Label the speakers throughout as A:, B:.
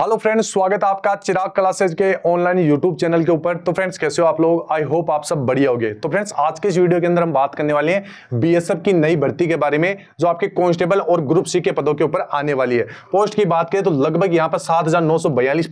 A: hello friends स्वागत है आपका चिराग क्लासेस के ऑनलाइन यूट्यूब चैनल के ऊपर तो फ्रेंड्स कैसे हो आप लोग आई होप आप सब बढ़िया होगे तो फ्रेंड्स आज के इस वीडियो के अंदर हम बात करने वाले हैं बीएसएफ की नई भर्ती के बारे में जो आपके कांस्टेबल और ग्रुप सी के पदों के ऊपर आने वाली है पोस्ट की बात करें तो लगभग यहाँ पर सात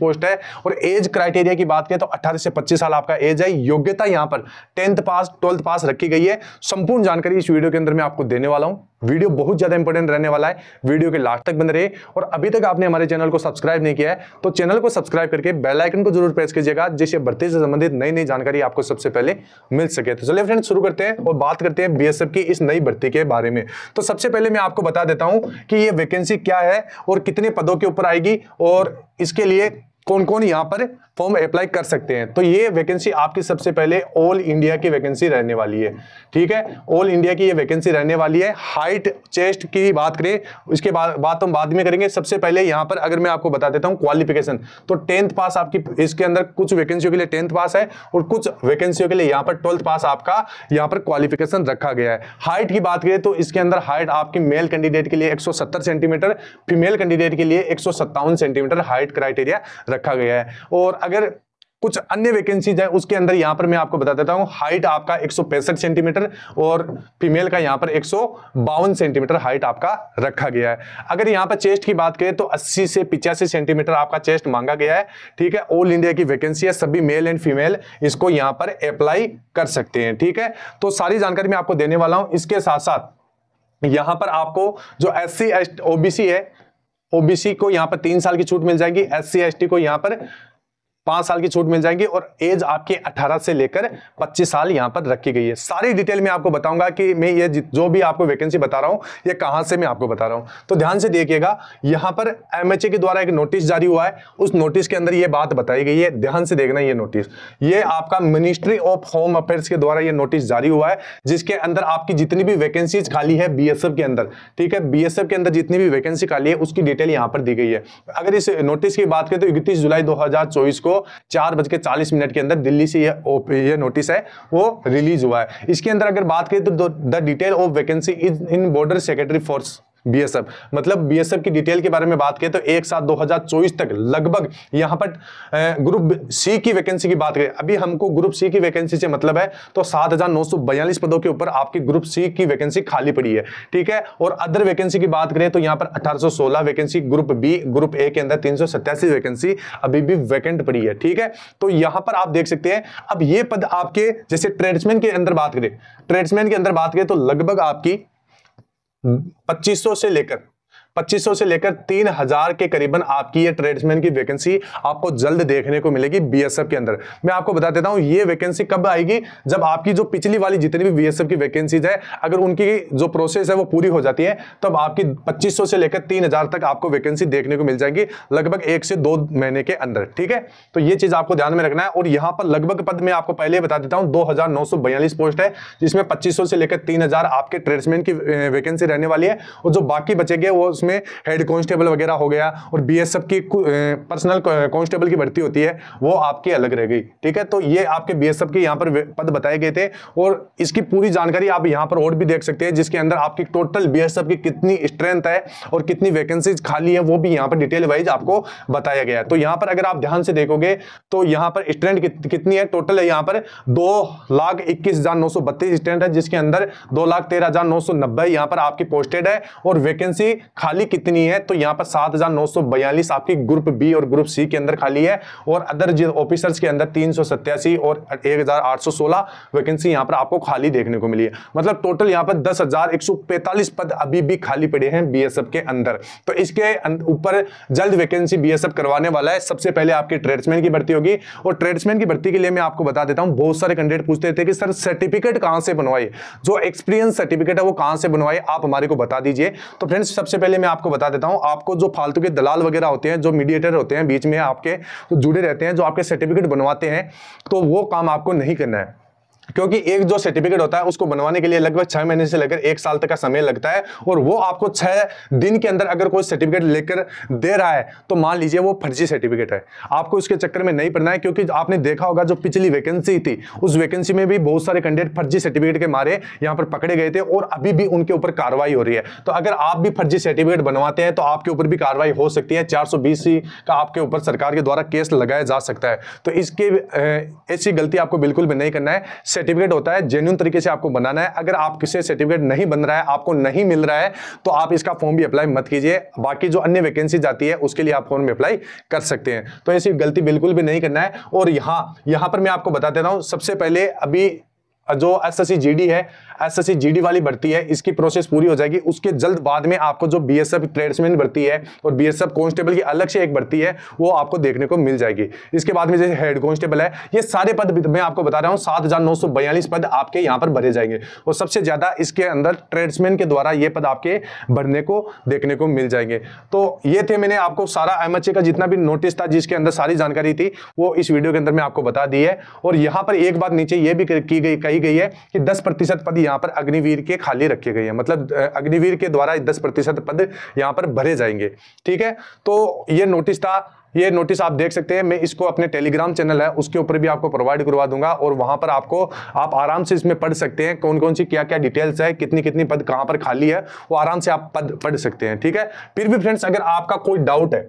A: पोस्ट है और एज क्राइटेरिया की बात करें तो अट्ठारह से पच्चीस साल आपका एज है योग्यता यहाँ पर टेंथ पास ट्वेल्थ पास रखी गई है संपूर्ण जानकारी इस वीडियो के अंदर मैं आपको देने वाला हूँ वीडियो बहुत ज़्यादा इंपॉर्टेंट रहने वाला है वीडियो के लास्ट तक बन रहे और अभी तक आपने हमारे चैनल को सब्सक्राइब नहीं किया है तो चैनल को सब्सक्राइब करके बेल आइकन को जरूर प्रेस कीजिएगा जिससे भर्ती से संबंधित नई नई जानकारी आपको सबसे पहले मिल सके तो चलिए फ्रेंड्स शुरू करते हैं और बात करते हैं बीएसएफ की इस नई भर्ती के बारे में तो सबसे पहले मैं आपको बता देता हूँ कि ये वैकेंसी क्या है और कितने पदों के ऊपर आएगी और इसके लिए कौन कौन यहाँ पर फॉर्म अप्लाई कर सकते हैं तो ये वैकेंसी आपकी सबसे पहले ऑल इंडिया की वैकेंसी रहने वाली है ठीक है ऑल इंडिया की ये वैकेंसी रहने वाली है हाइट चेस्ट की बात करें इसके बाद बात हम बाद में करेंगे सबसे पहले यहाँ पर अगर मैं आपको बता देता हूँ क्वालिफिकेशन तो टेंथ पास आपकी इसके अंदर कुछ वैकेंसियों के लिए टेंथ पास है और कुछ वैकेंसियों के लिए यहाँ पर ट्वेल्थ पास आपका यहाँ पर क्वालिफिकेशन रखा गया है हाइट की बात करें तो इसके अंदर हाइट आपकी मेल कैंडिडेट के लिए एक सेंटीमीटर फीमेल कैंडिडेट के लिए एक सेंटीमीटर हाइट क्राइटेरिया रखा गया है और अगर कुछ अन्य वैकेंसीज है उसके अंदर यहां पर मैं आपको बता देता हूं हाइट आपका एक सेंटीमीटर और फीमेल का यहां पर एक सेंटीमीटर हाइट आपका रखा गया है अगर यहां पर चेस्ट की बात करें तो 80 से पिचासी सेंटीमीटर आपका चेस्ट मांगा गया है ठीक है ऑल इंडिया की वैकेंसी है सभी मेल एंड फीमेल इसको यहां पर अप्लाई कर सकते हैं ठीक है तो सारी जानकारी मैं आपको देने वाला हूं इसके साथ साथ यहां पर आपको जो एस सी ओबीसी है ओबीसी को यहां पर तीन साल की छूट मिल जाएगी एस सी को यहां पर पांच साल की छूट मिल जाएगी और एज आपकी 18 से लेकर 25 साल यहाँ पर रखी गई है सारी डिटेल में आपको बताऊंगा कि मैं ये जो भी आपको वैकेंसी बता रहा हूँ ये कहाँ से मैं आपको बता रहा हूँ तो ध्यान से देखिएगा यहाँ पर एमएचए के द्वारा एक नोटिस जारी हुआ है उस नोटिस के अंदर ये बात बताई गई है ध्यान से देखना ये नोटिस ये आपका मिनिस्ट्री ऑफ होम अफेयर्स के द्वारा ये नोटिस जारी हुआ है जिसके अंदर आपकी जितनी भी वैकेंसीज खाली है बी के अंदर ठीक है बी के अंदर जितनी भी वैकेंसी खाली है उसकी डिटेल यहाँ पर दी गई है अगर इस नोटिस की बात करें तो इकतीस जुलाई दो को को चार बज के चालीस मिनट के अंदर दिल्ली से यह यह नोटिस है वो रिलीज हुआ है इसके अंदर अगर बात करें तो the detail of vacancy is in border security force BSF मतलब बीएसएफ की डिटेल के बारे में बात करें तो एक साथ 2024 तक लगभग यहाँ पर ग्रुप सी की वैकेंसी की बात करें अभी हमको ग्रुप सी की वैकेंसी से मतलब है तो सात पदों के ऊपर आपकी ग्रुप सी की वैकेंसी खाली पड़ी है ठीक है और अदर वैकेंसी की बात करें तो यहाँ पर 1816 vacancy group B group A के अंदर तीन वैकेंसी अभी भी वैकेंट पड़ी है ठीक है तो यहाँ पर आप देख सकते हैं अब ये पद आपके जैसे ट्रेड्समैन के अंदर बात करें ट्रेड्समैन के अंदर बात करें तो लगभग आपकी 2500 से लेकर 2500 से लेकर 3000 के करीबन आपकी ये ट्रेड्समैन की वैकेंसी आपको जल्द देखने को मिलेगी बीएसएफ के अंदर मैं आपको बता देता हूँ ये वैकेंसी कब आएगी जब आपकी जो पिछली वाली जितनी भी बीएसएफ की वैकेंसीज है अगर उनकी जो प्रोसेस है वो पूरी हो जाती है तब आपकी 2500 से लेकर 3000 तक आपको वैकेंसी देखने को मिल जाएगी लगभग एक से दो महीने के अंदर ठीक है तो ये चीज आपको ध्यान में रखना है और यहाँ पर लगभग पद मैं आपको पहले बता देता हूँ दो पोस्ट है जिसमें पच्चीस से लेकर तीन आपके ट्रेड्समैन की वैकेंसी रहने वाली है और जो बाकी बचे गए वो उसमें हेड कांस्टेबल वगैरह हो गया और बीएसएफ की पर्सनल कांस्टेबल की भर्ती होती है वो आपकी अलग रह गई ठीक है तो ये आपके बीएसएफ के यहाँ पर पद बताए गए थे और इसकी पूरी जानकारी आप यहाँ पर और भी देख सकते हैं जिसके अंदर आपकी टोटल बी की कितनी स्ट्रेंथ है और कितनी वैकेंसीज खाली है वो भी यहाँ पर डिटेल वाइज आपको बताया गया है तो यहाँ पर अगर आप ध्यान से देखोगे तो यहाँ पर स्ट्रेंथ कितनी है टोटल है यहाँ पर दो लाख इक्कीस हजार नौ सौ बत्तीस स्टूडेंट है जिसके अंदर दो लाख तेरह हजार नौ सौ नब्बे यहाँ पर आपकी पोस्टेड है और वैकेंसी खाली खाली कितनी है तो यहाँ पर सात हजार नौ सौ बयालीस आपकी ग्रुप बी और ग्रुप सी के अंदर खाली है और अदर ऑफिसर्स के अंदर तीन सौ सत्यासी और एक हजार आठ सौ सोलह वैकेंसी यहाँ पर आपको खाली देखने को मिली है मतलब टोटल यहाँ पर दस हजार एक सौ पैंतालीस पद अभी भी खाली पड़े हैं बीएसएफ के अंदर तो इसके अं-, ऊपर जल्द वैकेंसी बीएसएफ करवाने वाला है सबसे पहले आपके ट्रेड्समैन की भर्ती होगी और ट्रेड्समैन की भर्ती के लिए मैं आपको बता देता हूँ बहुत सारे कैंडिडेट पूछते थे कि सर सर्टिफिकेट कहाँ से बनवाई जो एक्सपीरियंस सर्टिफिकेट है वो कहाँ से बनवाई आप हमारे को बता दीजिए तो फ्रेंड्स सबसे पहले मैं आपको बता देता हूं आपको जो फालतू के दलाल वगैरह होते हैं जो मीडिएटर होते हैं बीच में आपके जुड़े रहते हैं जो आपके सर्टिफिकेट बनवाते हैं तो वो काम आपको नहीं करना है क्योंकि एक जो सर्टिफिकेट होता है उसको बनवाने के लिए लगभग छह महीने से लेकर एक साल तक का समय लगता है और वो आपको छह दिन के अंदर अगर कोई सर्टिफिकेट लेकर दे रहा है तो मान लीजिए वो फर्जी सर्टिफिकेट है आपको उसके चक्कर में नहीं पड़ना है क्योंकि आपने देखा होगा जो पिछली वैकेंसी थी उस वैकेंसी में भी बहुत सारे कैंडिडेट फर्जी सर्टिफिकेट के मारे यहाँ पर पकड़े गए थे और अभी भी उनके ऊपर कार्रवाई हो रही है तो अगर आप भी फर्जी सर्टिफिकेट बनवाते हैं तो आपके ऊपर भी कार्रवाई हो सकती है चार का आपके ऊपर सरकार के द्वारा केस लगाया जा सकता है तो इसके ऐसी गलती आपको बिल्कुल भी नहीं करना है सर्टिफिकेट होता है जेन्यून तरीके से आपको बनाना है अगर आप किसी सर्टिफिकेट नहीं बन रहा है आपको नहीं मिल रहा है तो आप इसका फॉर्म भी अप्लाई मत कीजिए बाकी जो अन्य वैकेंसी जाती है उसके लिए आप फॉर्म में अप्लाई कर सकते हैं तो ऐसी गलती बिल्कुल भी नहीं करना है और यहाँ यहाँ पर मैं आपको बता देता हूँ सबसे पहले अभी जो एस एस है एस एस वाली भर्ती है इसकी प्रोसेस पूरी हो जाएगी उसके जल्द बाद में आपको जो बी एस एफ ट्रेड्समैन भर्ती है और बी एस एफ कॉन्स्टेबल की अलग से एक भर्ती है वो आपको देखने को मिल जाएगी इसके बाद में जैसे हेड कॉन्स्टेबल है ये सारे पद मैं आपको बता रहा हूँ सात पद आपके यहाँ पर भरे जाएंगे और सबसे ज़्यादा इसके अंदर ट्रेड्समैन के द्वारा ये पद आपके भरने को देखने को मिल जाएंगे तो ये थे मैंने आपको सारा एम का जितना भी नोटिस था जिसके अंदर सारी जानकारी थी वो इस वीडियो के अंदर मैं आपको बता दी है और यहाँ पर एक बात नीचे ये भी की गई कही गई है कि दस प्रतिशत पद यहाँ पर अग्निवीर के खाली रखे गए हैं मतलब अग्निवीर के द्वारा दस प्रतिशत पद यहाँ पर भरे जाएंगे ठीक है तो ये नोटिस था ये नोटिस आप देख सकते हैं मैं इसको अपने टेलीग्राम चैनल है उसके ऊपर भी आपको प्रोवाइड करवा दूंगा और वहां पर आपको आप आराम से इसमें पढ़ सकते हैं कौन कौन सी क्या क्या डिटेल्स है कितनी कितनी पद कहां पर खाली है वो आराम से आप पद पढ़ सकते हैं ठीक है फिर भी फ्रेंड्स अगर आपका कोई डाउट है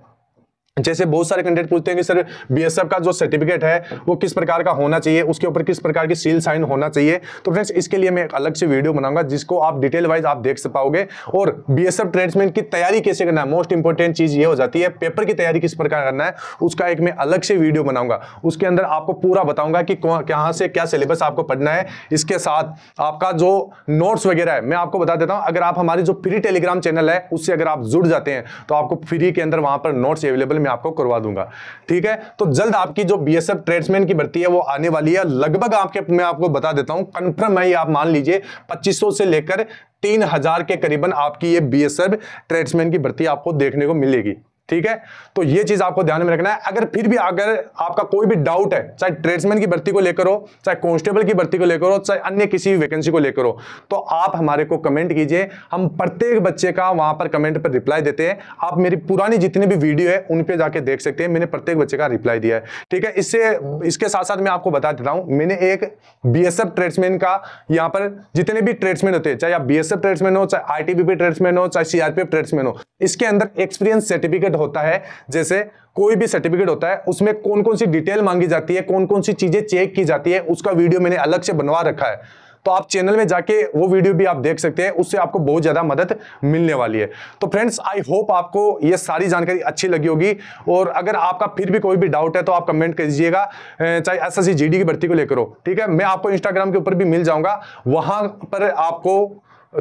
A: जैसे बहुत सारे कैंडिडेट पूछते हैं कि सर बीएसएफ का जो सर्टिफिकेट है वो किस प्रकार का होना चाहिए उसके ऊपर किस प्रकार की सील साइन होना चाहिए तो फ्रेंड्स इसके लिए मैं एक अलग से वीडियो बनाऊंगा जिसको आप डिटेल वाइज आप देख पाओगे और बीएसएफ ट्रेड्समैन की तैयारी कैसे करना है मोस्ट इंपॉर्टेंट चीज ये हो जाती है पेपर की तैयारी किस प्रकार करना है उसका एक मैं अलग से वीडियो बनाऊंगा उसके अंदर आपको पूरा बताऊंगा कि कहाँ से क्या सिलेबस आपको पढ़ना है इसके साथ आपका जो नोट्स वगैरह है मैं आपको बता देता हूँ अगर आप हमारी जो फ्री टेलीग्राम चैनल है उससे अगर आप जुड़ जाते हैं तो आपको फ्री के अंदर वहां पर नोट्स अवेलेबल मैं आपको करवा दूंगा ठीक है तो जल्द आपकी जो बी एस एफ ट्रेड्समैन की भर्ती है वो आने वाली है लगभग आपके मैं आपको बता देता हूँ कन्फर्म है आप मान लीजिए पच्चीस से लेकर तीन हजार के करीबन आपकी ये बी एस एफ ट्रेड्समैन की भर्ती आपको देखने को मिलेगी ठीक है तो ये चीज आपको ध्यान में रखना है अगर फिर भी अगर आपका कोई भी डाउट है चाहे ट्रेड्समैन की भर्ती को लेकर हो चाहे कांस्टेबल की भर्ती को लेकर हो चाहे अन्य किसी भी वैकेंसी को लेकर हो तो आप हमारे को कमेंट कीजिए हम प्रत्येक बच्चे का वहां पर कमेंट पर रिप्लाई देते हैं आप मेरी पुरानी जितनी भी वीडियो है उन पर जाके देख सकते हैं मैंने प्रत्येक बच्चे का रिप्लाई दिया है ठीक है इससे इसके साथ साथ मैं आपको बता देता हूं मैंने एक बी ट्रेड्समैन का यहाँ पर जितने भी ट्रेड्समैन होते हैं चाहे आप बी ट्रेड्समैन हो चाहे आई ट्रेड्समैन हो चाहे सीआरपीएफ ट्रेड्समैन हो इसके अंदर एक्सपीरियंस सर्टिफिकेट सर्टिफिकेट होता है जैसे कोई भी सर्टिफिकेट होता है उसमें कौन कौन सी डिटेल मांगी जाती है कौन कौन सी चीजें चेक की जाती है उसका वीडियो मैंने अलग से बनवा रखा है तो आप चैनल में जाके वो वीडियो भी आप देख सकते हैं उससे आपको बहुत ज़्यादा मदद मिलने वाली है तो फ्रेंड्स आई होप आपको ये सारी जानकारी अच्छी लगी होगी और अगर आपका फिर भी कोई भी डाउट है तो आप कमेंट कर दीजिएगा चाहे एस एस की भर्ती को लेकर हो ठीक है मैं आपको इंस्टाग्राम के ऊपर भी मिल जाऊंगा वहां पर आपको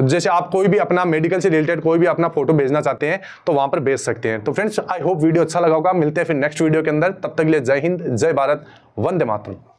A: जैसे आप कोई भी अपना मेडिकल से रिलेटेड कोई भी अपना फोटो भेजना चाहते हैं तो वहां पर भेज सकते हैं तो फ्रेंड्स आई होप वीडियो अच्छा लगा होगा मिलते हैं फिर नेक्स्ट वीडियो के अंदर तब तक लिए जय हिंद जय भारत वंदे मातरम